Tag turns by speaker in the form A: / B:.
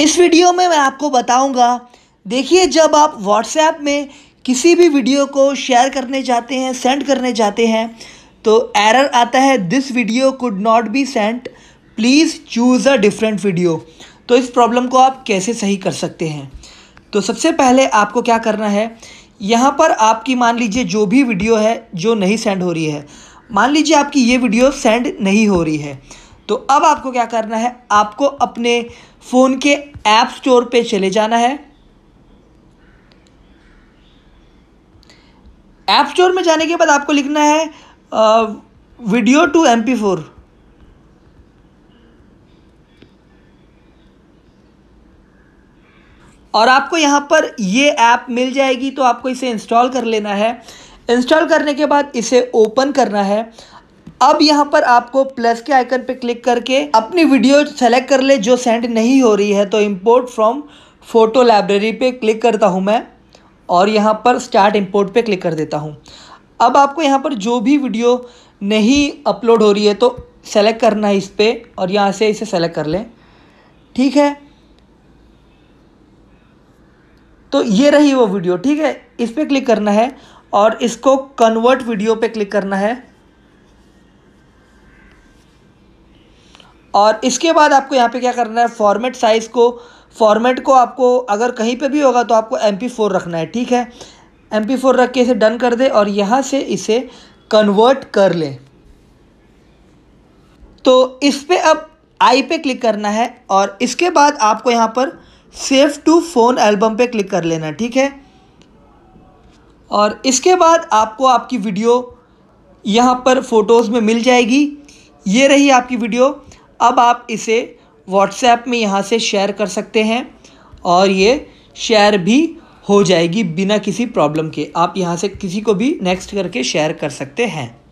A: इस वीडियो में मैं आपको बताऊंगा देखिए जब आप व्हाट्सएप में किसी भी वीडियो को शेयर करने जाते हैं सेंड करने जाते हैं तो एरर आता है this video could not be sent please choose a different video तो इस प्रॉब्लम को आप कैसे सही कर सकते हैं तो सबसे पहले आपको क्या करना है यहाँ पर आपकी मान लीजिए जो भी वीडियो है जो नहीं सेंड हो रही है मान लीजिए आपकी ये वीडियो सेंड नहीं हो रही है तो अब आपको क्या करना है आपको अपने फ़ोन के ऐप स्टोर पे चले जाना है ऐप स्टोर में जाने के बाद आपको लिखना है आ, video to M P four और आपको यहां पर ये ऐप मिल जाएगी तो आपको इसे इंस्टॉल कर लेना है इंस्टॉल करने के बाद इसे ओपन करना है अब यहाँ पर आपको प्लस के आइकन पे क्लिक करके अपनी वीडियो सेलेक्ट कर ले जो सेंड नहीं हो रही है तो इम्पोर्ट फ्रॉम फोटो लाइब्रेरी पे क्लिक करता हूँ मैं और यहाँ पर स्टार्ट इम्पोर्ट पे क्लिक कर देता हूँ अब आपको यहाँ पर जो भी वीडियो नहीं अपलोड हो रही है तो सेलेक्ट करना है इस पर और यहाँ से इसे सेलेक्ट कर लें ठीक है तो ये रही वो वीडियो ठीक है इस पर क्लिक करना है और इसको कन्वर्ट वीडियो पे क्लिक करना है और इसके बाद आपको यहाँ पे क्या करना है फॉर्मेट साइज़ को फॉर्मेट को आपको अगर कहीं पे भी होगा तो आपको एम पी फोर रखना है ठीक है एम पी फोर रख के इसे डन कर दे और यहाँ से इसे कन्वर्ट कर लें तो इस पर अब आई पे क्लिक करना है और इसके बाद आपको यहाँ पर सेव टू फ़ोन एल्बम पे क्लिक कर लेना ठीक है और इसके बाद आपको आपकी वीडियो यहाँ पर फ़ोटोज़ में मिल जाएगी ये रही आपकी वीडियो अब आप इसे व्हाट्सएप में यहाँ से शेयर कर सकते हैं और ये शेयर भी हो जाएगी बिना किसी प्रॉब्लम के आप यहाँ से किसी को भी नेक्स्ट करके शेयर कर सकते हैं